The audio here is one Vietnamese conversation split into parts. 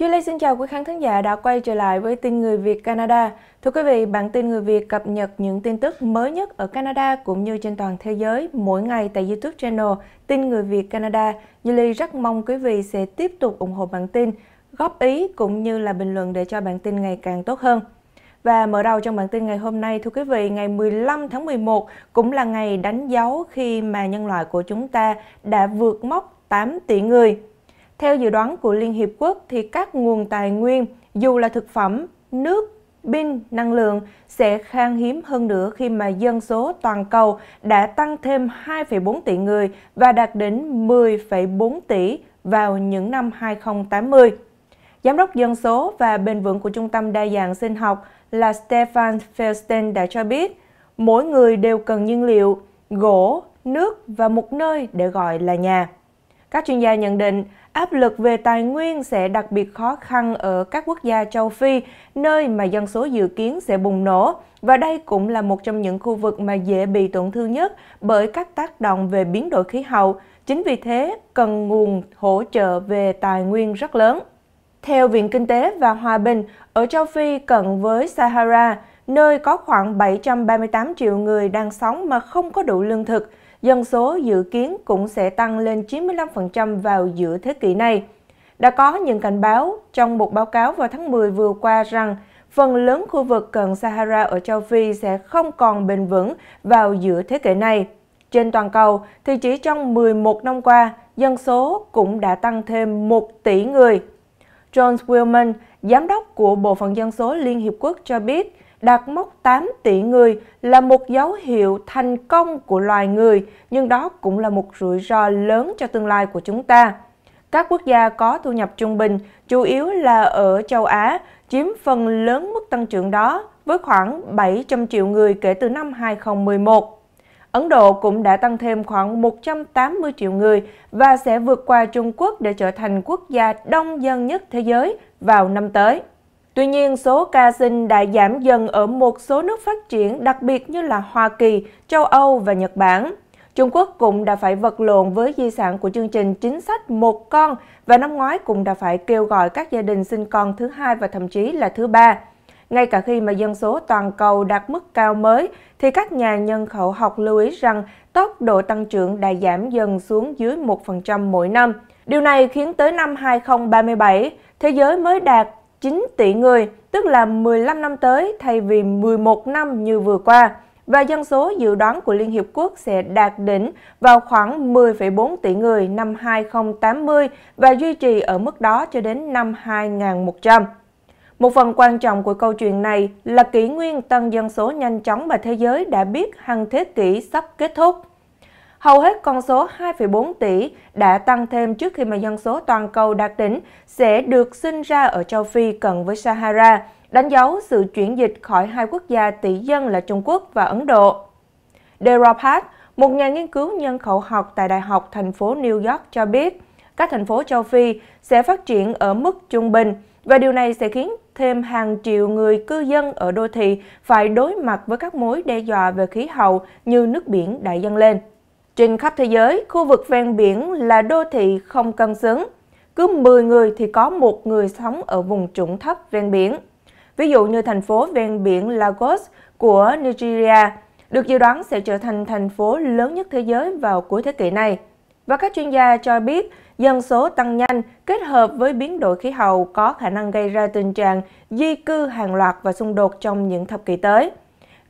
Duy Lê xin chào quý khán thính giả đã quay trở lại với tin người Việt Canada. Thưa quý vị, bản tin người Việt cập nhật những tin tức mới nhất ở Canada cũng như trên toàn thế giới mỗi ngày tại YouTube channel Tin người Việt Canada. Duy Lê rất mong quý vị sẽ tiếp tục ủng hộ bản tin, góp ý cũng như là bình luận để cho bản tin ngày càng tốt hơn. Và mở đầu trong bản tin ngày hôm nay, thưa quý vị, ngày 15 tháng 11 cũng là ngày đánh dấu khi mà nhân loại của chúng ta đã vượt mốc 8 tỷ người. Theo dự đoán của Liên Hiệp Quốc thì các nguồn tài nguyên, dù là thực phẩm, nước, pin, năng lượng sẽ khan hiếm hơn nữa khi mà dân số toàn cầu đã tăng thêm 2,4 tỷ người và đạt đến 10,4 tỷ vào những năm 2080. Giám đốc dân số và bền vững của Trung tâm Đa dạng Sinh học là Stefan Felstein đã cho biết, mỗi người đều cần nhiên liệu, gỗ, nước và một nơi để gọi là nhà. Các chuyên gia nhận định, áp lực về tài nguyên sẽ đặc biệt khó khăn ở các quốc gia châu Phi, nơi mà dân số dự kiến sẽ bùng nổ. Và đây cũng là một trong những khu vực mà dễ bị tổn thương nhất bởi các tác động về biến đổi khí hậu. Chính vì thế, cần nguồn hỗ trợ về tài nguyên rất lớn. Theo Viện Kinh tế và Hòa bình, ở châu Phi cận với Sahara, nơi có khoảng 738 triệu người đang sống mà không có đủ lương thực, dân số dự kiến cũng sẽ tăng lên 95% vào giữa thế kỷ này. Đã có những cảnh báo trong một báo cáo vào tháng 10 vừa qua rằng phần lớn khu vực cận Sahara ở châu Phi sẽ không còn bền vững vào giữa thế kỷ này. Trên toàn cầu thì chỉ trong 11 năm qua, dân số cũng đã tăng thêm 1 tỷ người. John Willman, giám đốc của Bộ phận Dân số Liên Hiệp Quốc cho biết, đạt mốc 8 tỷ người là một dấu hiệu thành công của loài người, nhưng đó cũng là một rủi ro lớn cho tương lai của chúng ta. Các quốc gia có thu nhập trung bình, chủ yếu là ở châu Á, chiếm phần lớn mức tăng trưởng đó với khoảng 700 triệu người kể từ năm 2011. Ấn Độ cũng đã tăng thêm khoảng 180 triệu người và sẽ vượt qua Trung Quốc để trở thành quốc gia đông dân nhất thế giới vào năm tới. Tuy nhiên, số ca sinh đã giảm dần ở một số nước phát triển, đặc biệt như là Hoa Kỳ, châu Âu và Nhật Bản. Trung Quốc cũng đã phải vật lộn với di sản của chương trình chính sách một con và năm ngoái cũng đã phải kêu gọi các gia đình sinh con thứ hai và thậm chí là thứ ba. Ngay cả khi mà dân số toàn cầu đạt mức cao mới, thì các nhà nhân khẩu học lưu ý rằng tốc độ tăng trưởng đã giảm dần xuống dưới 1% mỗi năm. Điều này khiến tới năm 2037, thế giới mới đạt 9 tỷ người, tức là 15 năm tới thay vì 11 năm như vừa qua, và dân số dự đoán của Liên Hiệp Quốc sẽ đạt đỉnh vào khoảng 10,4 tỷ người năm 2080 và duy trì ở mức đó cho đến năm 2100. Một phần quan trọng của câu chuyện này là kỷ nguyên tăng dân số nhanh chóng mà thế giới đã biết hàng thế kỷ sắp kết thúc. Hầu hết con số 2,4 tỷ đã tăng thêm trước khi mà dân số toàn cầu đạt đỉnh sẽ được sinh ra ở châu Phi cận với Sahara, đánh dấu sự chuyển dịch khỏi hai quốc gia tỷ dân là Trung Quốc và Ấn Độ. Deropat, một nhà nghiên cứu nhân khẩu học tại Đại học thành phố New York cho biết, các thành phố châu Phi sẽ phát triển ở mức trung bình và điều này sẽ khiến thêm hàng triệu người cư dân ở đô thị phải đối mặt với các mối đe dọa về khí hậu như nước biển đại dâng lên. Trên khắp thế giới, khu vực ven biển là đô thị không cân xứng. Cứ 10 người thì có một người sống ở vùng trũng thấp ven biển. Ví dụ như thành phố ven biển Lagos của Nigeria, được dự đoán sẽ trở thành thành phố lớn nhất thế giới vào cuối thế kỷ này. Và các chuyên gia cho biết dân số tăng nhanh kết hợp với biến đổi khí hậu có khả năng gây ra tình trạng di cư hàng loạt và xung đột trong những thập kỷ tới.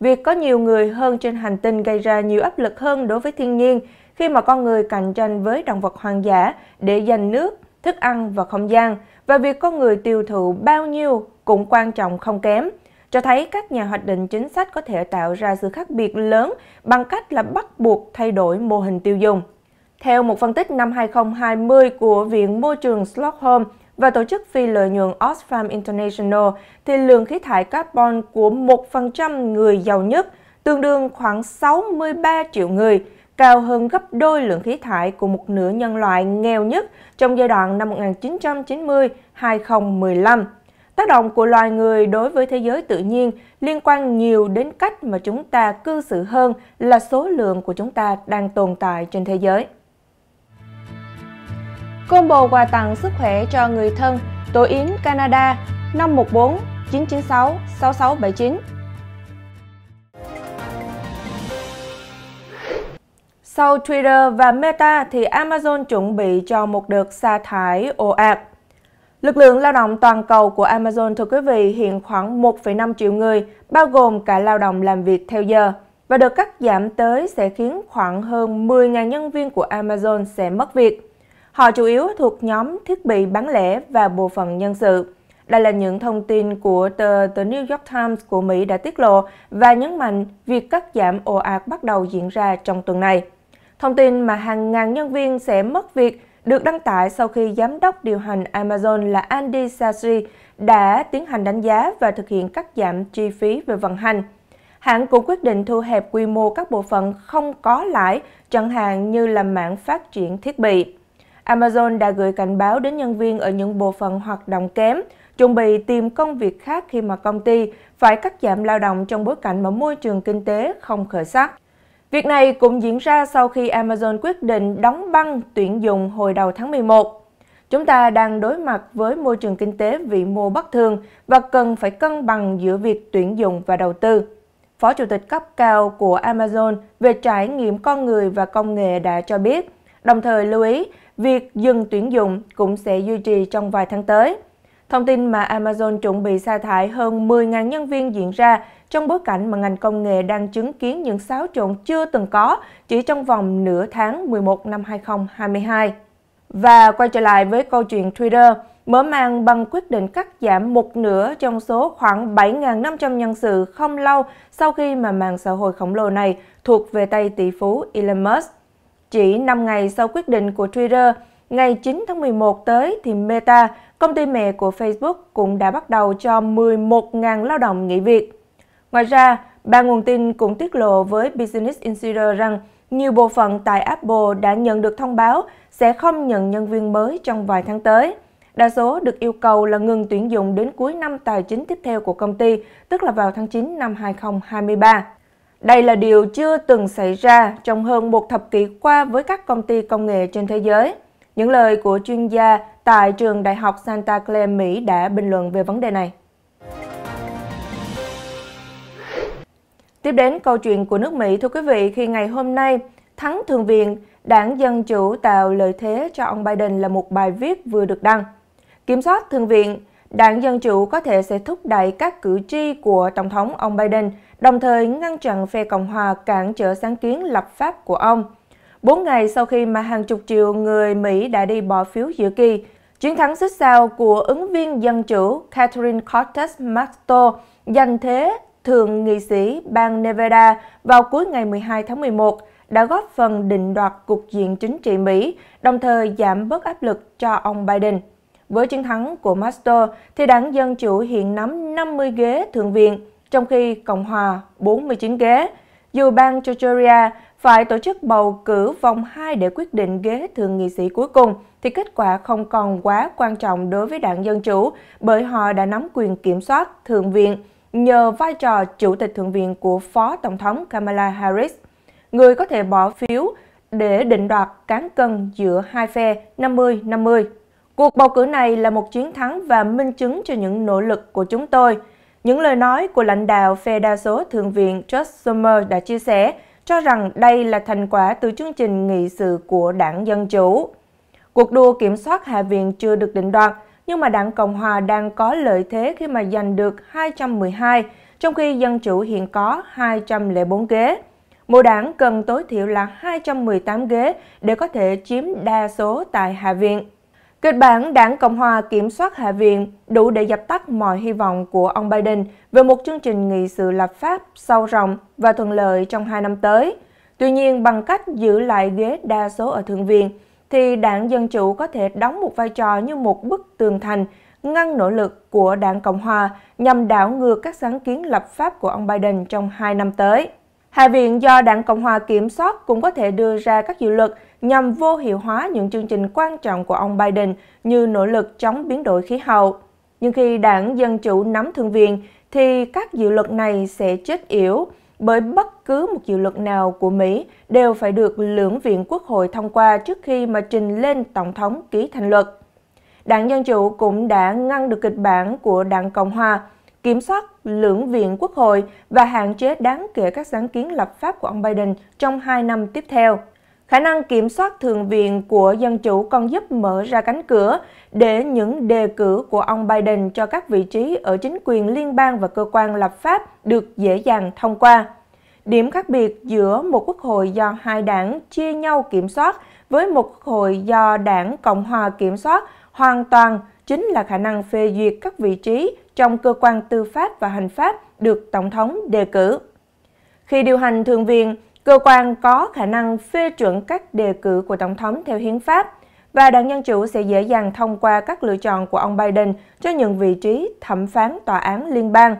Việc có nhiều người hơn trên hành tinh gây ra nhiều áp lực hơn đối với thiên nhiên khi mà con người cạnh tranh với động vật hoang dã để giành nước, thức ăn và không gian, và việc con người tiêu thụ bao nhiêu cũng quan trọng không kém cho thấy các nhà hoạch định chính sách có thể tạo ra sự khác biệt lớn bằng cách là bắt buộc thay đổi mô hình tiêu dùng. Theo một phân tích năm 2020 của Viện Môi trường Stockholm, và tổ chức phi lợi nhuận Oxfam International thì lượng khí thải carbon của 1% người giàu nhất tương đương khoảng 63 triệu người, cao hơn gấp đôi lượng khí thải của một nửa nhân loại nghèo nhất trong giai đoạn năm 1990-2015. Tác động của loài người đối với thế giới tự nhiên liên quan nhiều đến cách mà chúng ta cư xử hơn là số lượng của chúng ta đang tồn tại trên thế giới. Combo quà tặng sức khỏe cho người thân Tổ Yến Canada 514 996 6679 Sau Twitter và Meta thì Amazon chuẩn bị cho một đợt sa thải ồ ạt. Lực lượng lao động toàn cầu của Amazon thưa quý vị hiện khoảng 1,5 triệu người, bao gồm cả lao động làm việc theo giờ. Và được cắt giảm tới sẽ khiến khoảng hơn 10.000 nhân viên của Amazon sẽ mất việc. Họ chủ yếu thuộc nhóm thiết bị bán lẻ và bộ phận nhân sự. Đây là những thông tin của tờ The New York Times của Mỹ đã tiết lộ và nhấn mạnh việc cắt giảm ồ ạt bắt đầu diễn ra trong tuần này. Thông tin mà hàng ngàn nhân viên sẽ mất việc được đăng tải sau khi giám đốc điều hành Amazon là Andy Sassy đã tiến hành đánh giá và thực hiện cắt giảm chi phí về vận hành. Hãng cũng quyết định thu hẹp quy mô các bộ phận không có lãi, chẳng hạn như là mạng phát triển thiết bị. Amazon đã gửi cảnh báo đến nhân viên ở những bộ phận hoạt động kém, chuẩn bị tìm công việc khác khi mà công ty phải cắt giảm lao động trong bối cảnh mà môi trường kinh tế không khởi sắc. Việc này cũng diễn ra sau khi Amazon quyết định đóng băng tuyển dụng hồi đầu tháng 11. Chúng ta đang đối mặt với môi trường kinh tế vĩ mô bất thường và cần phải cân bằng giữa việc tuyển dụng và đầu tư. Phó Chủ tịch cấp cao của Amazon về trải nghiệm con người và công nghệ đã cho biết, đồng thời lưu ý việc dừng tuyển dụng cũng sẽ duy trì trong vài tháng tới. Thông tin mà Amazon chuẩn bị sa thải hơn 10.000 nhân viên diễn ra trong bối cảnh mà ngành công nghệ đang chứng kiến những xáo trộn chưa từng có chỉ trong vòng nửa tháng 11 năm 2022. Và quay trở lại với câu chuyện Twitter, mở màn bằng quyết định cắt giảm một nửa trong số khoảng 7.500 nhân sự không lâu sau khi mà mạng xã hội khổng lồ này thuộc về tay tỷ phú Elon Musk. Chỉ 5 ngày sau quyết định của Twitter, ngày 9 tháng 11 tới thì Meta, công ty mẹ của Facebook, cũng đã bắt đầu cho 11.000 lao động nghỉ việc. Ngoài ra, ba nguồn tin cũng tiết lộ với Business Insider rằng nhiều bộ phận tại Apple đã nhận được thông báo sẽ không nhận nhân viên mới trong vài tháng tới. Đa số được yêu cầu là ngừng tuyển dụng đến cuối năm tài chính tiếp theo của công ty, tức là vào tháng 9 năm 2023. Đây là điều chưa từng xảy ra trong hơn một thập kỷ qua với các công ty công nghệ trên thế giới. Những lời của chuyên gia tại trường Đại học Santa Clara Mỹ đã bình luận về vấn đề này. Tiếp đến câu chuyện của nước Mỹ thưa quý vị, khi ngày hôm nay, thắng Thượng viện, đảng Dân Chủ tạo lợi thế cho ông Biden là một bài viết vừa được đăng. Kiểm soát Thượng viện Đảng Dân Chủ có thể sẽ thúc đẩy các cử tri của Tổng thống ông Biden, đồng thời ngăn chặn phe Cộng hòa cản trở sáng kiến lập pháp của ông. Bốn ngày sau khi mà hàng chục triệu người Mỹ đã đi bỏ phiếu giữa kỳ, Chiến thắng xích sao của ứng viên dân chủ Catherine Cortez Masto giành thế thượng nghị sĩ bang Nevada vào cuối ngày 12 tháng 11 đã góp phần định đoạt cục diện chính trị Mỹ, đồng thời giảm bớt áp lực cho ông Biden. Với chiến thắng của Master thì đảng Dân Chủ hiện nắm 50 ghế Thượng viện, trong khi Cộng Hòa 49 ghế. Dù bang Georgia phải tổ chức bầu cử vòng 2 để quyết định ghế thượng nghị sĩ cuối cùng, thì kết quả không còn quá quan trọng đối với đảng Dân Chủ bởi họ đã nắm quyền kiểm soát Thượng viện nhờ vai trò Chủ tịch Thượng viện của Phó Tổng thống Kamala Harris, người có thể bỏ phiếu để định đoạt cán cân giữa hai phe 50-50. Cuộc bầu cử này là một chiến thắng và minh chứng cho những nỗ lực của chúng tôi. Những lời nói của lãnh đạo phe đa số Thượng viện Josh Schumer đã chia sẻ cho rằng đây là thành quả từ chương trình nghị sự của đảng Dân Chủ. Cuộc đua kiểm soát Hạ viện chưa được định đoạt, nhưng mà đảng Cộng Hòa đang có lợi thế khi mà giành được 212, trong khi Dân Chủ hiện có 204 ghế. Mỗi đảng cần tối thiểu là 218 ghế để có thể chiếm đa số tại Hạ viện. Kịch bản Đảng Cộng hòa kiểm soát Hạ viện đủ để dập tắt mọi hy vọng của ông Biden về một chương trình nghị sự lập pháp sâu rộng và thuận lợi trong hai năm tới. Tuy nhiên, bằng cách giữ lại ghế đa số ở Thượng viện, thì đảng Dân Chủ có thể đóng một vai trò như một bức tường thành ngăn nỗ lực của đảng Cộng Hòa nhằm đảo ngược các sáng kiến lập pháp của ông Biden trong hai năm tới. Hạ viện do đảng Cộng Hòa kiểm soát cũng có thể đưa ra các dự luật nhằm vô hiệu hóa những chương trình quan trọng của ông Biden như nỗ lực chống biến đổi khí hậu. Nhưng khi đảng Dân Chủ nắm thượng viện, thì các dự luật này sẽ chết yếu bởi bất cứ một dự luật nào của Mỹ đều phải được lưỡng viện quốc hội thông qua trước khi mà trình lên Tổng thống ký thành luật. Đảng Dân Chủ cũng đã ngăn được kịch bản của đảng Cộng Hòa, kiểm soát lưỡng viện quốc hội và hạn chế đáng kể các sáng kiến lập pháp của ông Biden trong hai năm tiếp theo. Khả năng kiểm soát thượng viện của Dân Chủ còn giúp mở ra cánh cửa để những đề cử của ông Biden cho các vị trí ở chính quyền liên bang và cơ quan lập pháp được dễ dàng thông qua. Điểm khác biệt giữa một quốc hội do hai đảng chia nhau kiểm soát với một quốc hội do đảng Cộng hòa kiểm soát hoàn toàn chính là khả năng phê duyệt các vị trí trong cơ quan tư pháp và hành pháp được Tổng thống đề cử. Khi điều hành Thượng viện, cơ quan có khả năng phê chuẩn các đề cử của Tổng thống theo hiến pháp và đảng Dân Chủ sẽ dễ dàng thông qua các lựa chọn của ông Biden cho những vị trí thẩm phán tòa án liên bang.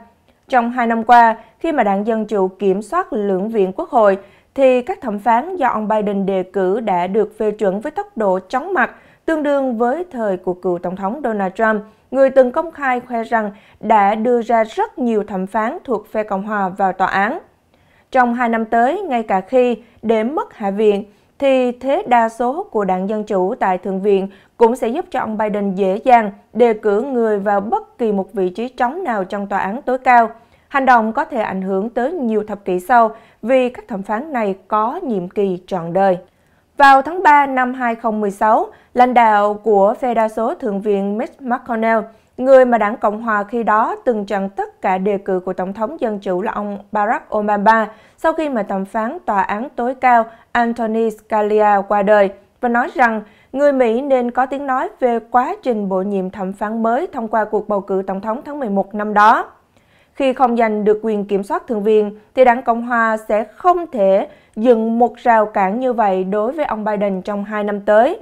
Trong hai năm qua, khi mà đảng Dân Chủ kiểm soát lưỡng viện quốc hội, thì các thẩm phán do ông Biden đề cử đã được phê chuẩn với tốc độ chóng mặt, tương đương với thời của cựu Tổng thống Donald Trump, người từng công khai khoe rằng đã đưa ra rất nhiều thẩm phán thuộc phe Cộng hòa vào tòa án trong hai năm tới, ngay cả khi để mất Hạ viện, thì thế đa số của đảng Dân Chủ tại Thượng viện cũng sẽ giúp cho ông Biden dễ dàng đề cử người vào bất kỳ một vị trí trống nào trong tòa án tối cao. Hành động có thể ảnh hưởng tới nhiều thập kỷ sau vì các thẩm phán này có nhiệm kỳ trọn đời. Vào tháng 3 năm 2016, lãnh đạo của phe đa số Thượng viện Mitch McConnell người mà đảng Cộng hòa khi đó từng chặn tất cả đề cử của Tổng thống Dân Chủ là ông Barack Obama sau khi mà thẩm phán Tòa án tối cao Anthony Scalia qua đời và nói rằng người Mỹ nên có tiếng nói về quá trình bổ nhiệm thẩm phán mới thông qua cuộc bầu cử Tổng thống tháng 11 năm đó. Khi không giành được quyền kiểm soát thượng viện, thì đảng Cộng Hòa sẽ không thể dựng một rào cản như vậy đối với ông Biden trong hai năm tới.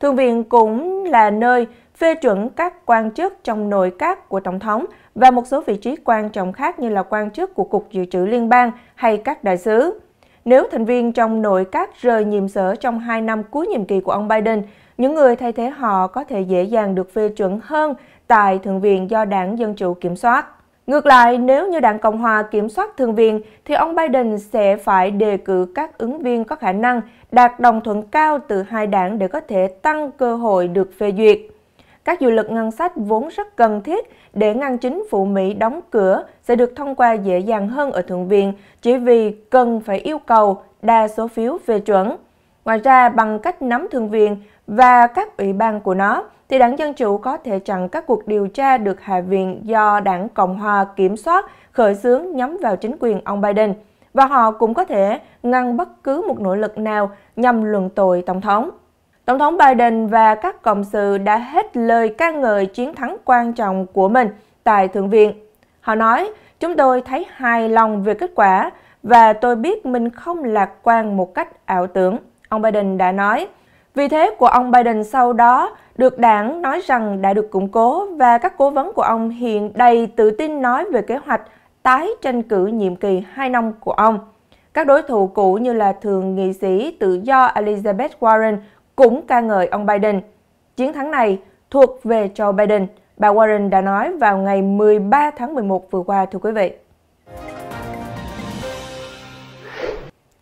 Thượng viện cũng là nơi phê chuẩn các quan chức trong nội các của Tổng thống và một số vị trí quan trọng khác như là quan chức của Cục Dự trữ Liên bang hay các đại sứ. Nếu thành viên trong nội các rời nhiệm sở trong 2 năm cuối nhiệm kỳ của ông Biden, những người thay thế họ có thể dễ dàng được phê chuẩn hơn tại Thượng viện do đảng Dân Chủ kiểm soát. Ngược lại, nếu như đảng Cộng Hòa kiểm soát Thượng viện, thì ông Biden sẽ phải đề cử các ứng viên có khả năng đạt đồng thuận cao từ hai đảng để có thể tăng cơ hội được phê duyệt các dự luật ngân sách vốn rất cần thiết để ngăn chính phủ Mỹ đóng cửa sẽ được thông qua dễ dàng hơn ở Thượng viện chỉ vì cần phải yêu cầu đa số phiếu phê chuẩn. Ngoài ra, bằng cách nắm Thượng viện và các ủy ban của nó, thì đảng Dân Chủ có thể chặn các cuộc điều tra được Hạ viện do đảng Cộng Hòa kiểm soát khởi xướng nhắm vào chính quyền ông Biden. Và họ cũng có thể ngăn bất cứ một nỗ lực nào nhằm luận tội Tổng thống. Tổng thống Biden và các cộng sự đã hết lời ca ngợi chiến thắng quan trọng của mình tại Thượng viện. Họ nói, chúng tôi thấy hài lòng về kết quả và tôi biết mình không lạc quan một cách ảo tưởng, ông Biden đã nói. Vì thế của ông Biden sau đó được đảng nói rằng đã được củng cố và các cố vấn của ông hiện đầy tự tin nói về kế hoạch tái tranh cử nhiệm kỳ 2 năm của ông. Các đối thủ cũ như là thường nghị sĩ tự do Elizabeth Warren cũng ca ngợi ông Biden. Chiến thắng này thuộc về cho Biden, bà Warren đã nói vào ngày 13 tháng 11 vừa qua thưa quý vị.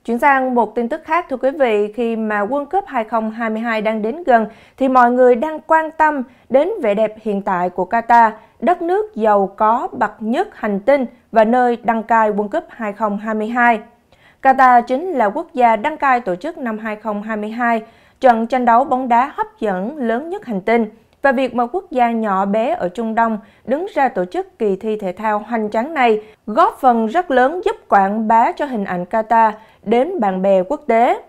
Chuyển sang một tin tức khác thưa quý vị, khi mà World Cup 2022 đang đến gần thì mọi người đang quan tâm đến vẻ đẹp hiện tại của Qatar, đất nước giàu có bậc nhất hành tinh và nơi đăng cai World Cup 2022. Qatar chính là quốc gia đăng cai tổ chức năm 2022 trận tranh đấu bóng đá hấp dẫn lớn nhất hành tinh và việc một quốc gia nhỏ bé ở Trung Đông đứng ra tổ chức kỳ thi thể thao hoành tráng này góp phần rất lớn giúp quảng bá cho hình ảnh Qatar đến bạn bè quốc tế.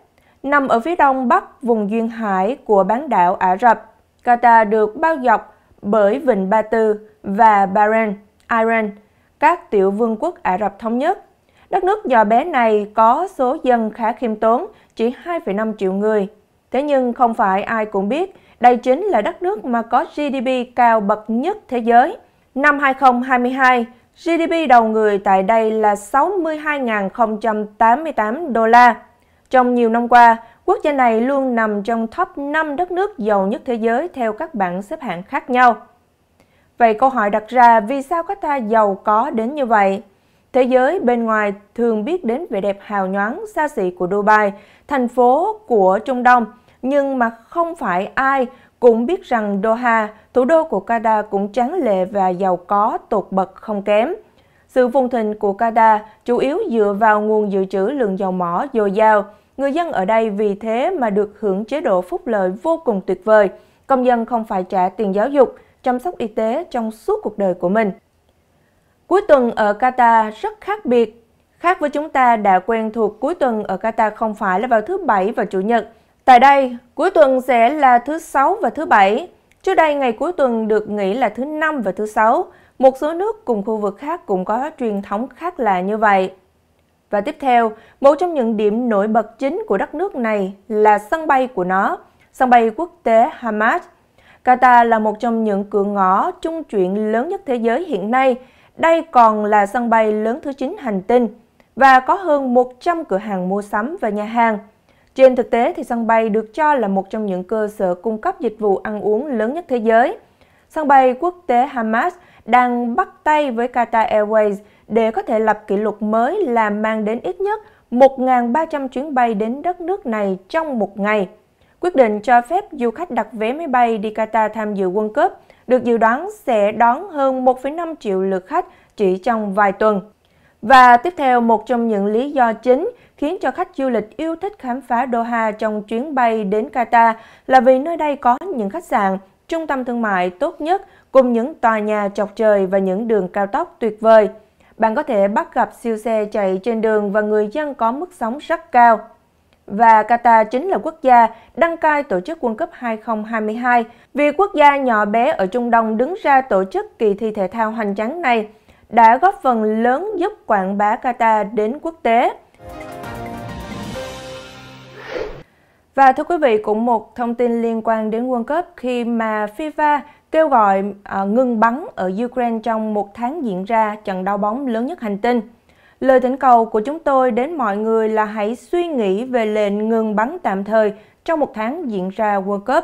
Nằm ở phía đông bắc vùng duyên hải của bán đảo Ả Rập, Qatar được bao dọc bởi Vịnh Ba Tư và Bahrain, Iran, các tiểu vương quốc Ả Rập Thống Nhất. Đất nước nhỏ bé này có số dân khá khiêm tốn, chỉ 2,5 triệu người, Thế nhưng không phải ai cũng biết, đây chính là đất nước mà có GDP cao bậc nhất thế giới. Năm 2022, GDP đầu người tại đây là 62.088 đô la. Trong nhiều năm qua, quốc gia này luôn nằm trong top 5 đất nước giàu nhất thế giới theo các bảng xếp hạng khác nhau. Vậy câu hỏi đặt ra vì sao các ta giàu có đến như vậy? Thế giới bên ngoài thường biết đến vẻ đẹp hào nhoáng xa xỉ của Dubai, thành phố của Trung Đông – nhưng mà không phải ai cũng biết rằng Doha, thủ đô của Qatar cũng tráng lệ và giàu có tột bậc không kém. Sự phồn thịnh của Qatar chủ yếu dựa vào nguồn dự trữ lượng dầu mỏ dồi dào. Người dân ở đây vì thế mà được hưởng chế độ phúc lợi vô cùng tuyệt vời. Công dân không phải trả tiền giáo dục, chăm sóc y tế trong suốt cuộc đời của mình. Cuối tuần ở Qatar rất khác biệt. Khác với chúng ta đã quen thuộc cuối tuần ở Qatar không phải là vào thứ Bảy và Chủ nhật, Tại đây, cuối tuần sẽ là thứ Sáu và thứ Bảy. Trước đây, ngày cuối tuần được nghỉ là thứ Năm và thứ Sáu. Một số nước cùng khu vực khác cũng có truyền thống khác là như vậy. Và tiếp theo, một trong những điểm nổi bật chính của đất nước này là sân bay của nó, sân bay quốc tế Hamad. Qatar là một trong những cửa ngõ trung chuyển lớn nhất thế giới hiện nay. Đây còn là sân bay lớn thứ 9 hành tinh và có hơn 100 cửa hàng mua sắm và nhà hàng. Trên thực tế thì sân bay được cho là một trong những cơ sở cung cấp dịch vụ ăn uống lớn nhất thế giới. Sân bay quốc tế Hamas đang bắt tay với Qatar Airways để có thể lập kỷ lục mới là mang đến ít nhất 1.300 chuyến bay đến đất nước này trong một ngày. Quyết định cho phép du khách đặt vé máy bay đi Qatar tham dự World Cup được dự đoán sẽ đón hơn 1,5 triệu lượt khách chỉ trong vài tuần. Và tiếp theo một trong những lý do chính khiến cho khách du lịch yêu thích khám phá Doha trong chuyến bay đến Qatar là vì nơi đây có những khách sạn, trung tâm thương mại tốt nhất cùng những tòa nhà chọc trời và những đường cao tốc tuyệt vời. Bạn có thể bắt gặp siêu xe chạy trên đường và người dân có mức sống rất cao. Và Qatar chính là quốc gia đăng cai tổ chức World Cup 2022 vì quốc gia nhỏ bé ở Trung Đông đứng ra tổ chức kỳ thi thể thao hoành tráng này đã góp phần lớn giúp quảng bá Qatar đến quốc tế. Và thưa quý vị, cũng một thông tin liên quan đến World Cup khi mà FIFA kêu gọi à, ngừng bắn ở Ukraine trong một tháng diễn ra trận đau bóng lớn nhất hành tinh. Lời thỉnh cầu của chúng tôi đến mọi người là hãy suy nghĩ về lệnh ngừng bắn tạm thời trong một tháng diễn ra World Cup.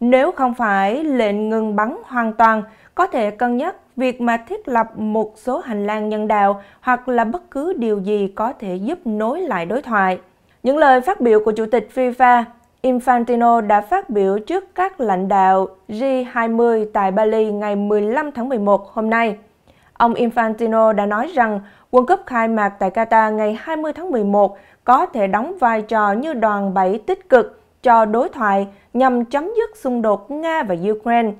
Nếu không phải lệnh ngừng bắn hoàn toàn, có thể cân nhắc việc mà thiết lập một số hành lang nhân đạo hoặc là bất cứ điều gì có thể giúp nối lại đối thoại. Những lời phát biểu của Chủ tịch FIFA Infantino đã phát biểu trước các lãnh đạo G20 tại Bali ngày 15 tháng 11 hôm nay. Ông Infantino đã nói rằng World Cup khai mạc tại Qatar ngày 20 tháng 11 có thể đóng vai trò như đoàn bẫy tích cực cho đối thoại nhằm chấm dứt xung đột Nga và Ukraine.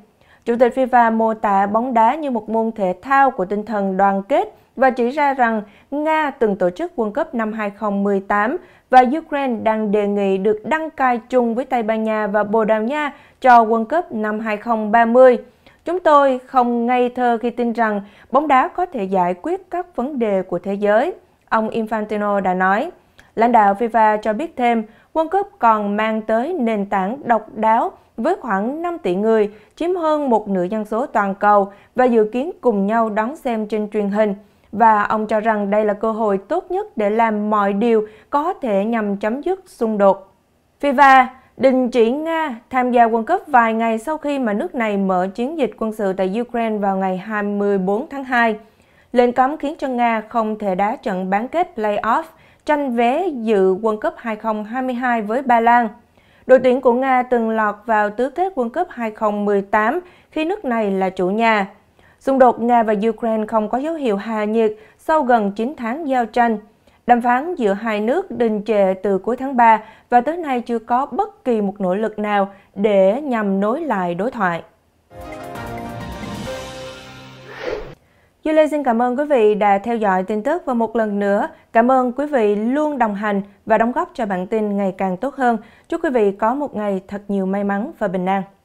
Chủ tịch FIFA mô tả bóng đá như một môn thể thao của tinh thần đoàn kết và chỉ ra rằng Nga từng tổ chức World Cup năm 2018 và Ukraine đang đề nghị được đăng cai chung với Tây Ban Nha và Bồ Đào Nha cho World Cup năm 2030. Chúng tôi không ngây thơ khi tin rằng bóng đá có thể giải quyết các vấn đề của thế giới, ông Infantino đã nói. Lãnh đạo FIFA cho biết thêm, World Cup còn mang tới nền tảng độc đáo với khoảng 5 tỷ người, chiếm hơn một nửa dân số toàn cầu và dự kiến cùng nhau đón xem trên truyền hình và ông cho rằng đây là cơ hội tốt nhất để làm mọi điều có thể nhằm chấm dứt xung đột. FIFA đình chỉ Nga tham gia World Cup vài ngày sau khi mà nước này mở chiến dịch quân sự tại Ukraine vào ngày 24 tháng 2. Lệnh cấm khiến cho Nga không thể đá trận bán kết playoff tranh vé dự World Cup 2022 với Ba Lan. Đội tuyển của Nga từng lọt vào tứ kết World Cup 2018 khi nước này là chủ nhà. Xung đột Nga và Ukraine không có dấu hiệu hạ nhiệt sau gần 9 tháng giao tranh. Đàm phán giữa hai nước đình trệ từ cuối tháng 3 và tới nay chưa có bất kỳ một nỗ lực nào để nhằm nối lại đối thoại. Duy Lê xin cảm ơn quý vị đã theo dõi tin tức và một lần nữa cảm ơn quý vị luôn đồng hành và đóng góp cho bản tin ngày càng tốt hơn. Chúc quý vị có một ngày thật nhiều may mắn và bình an.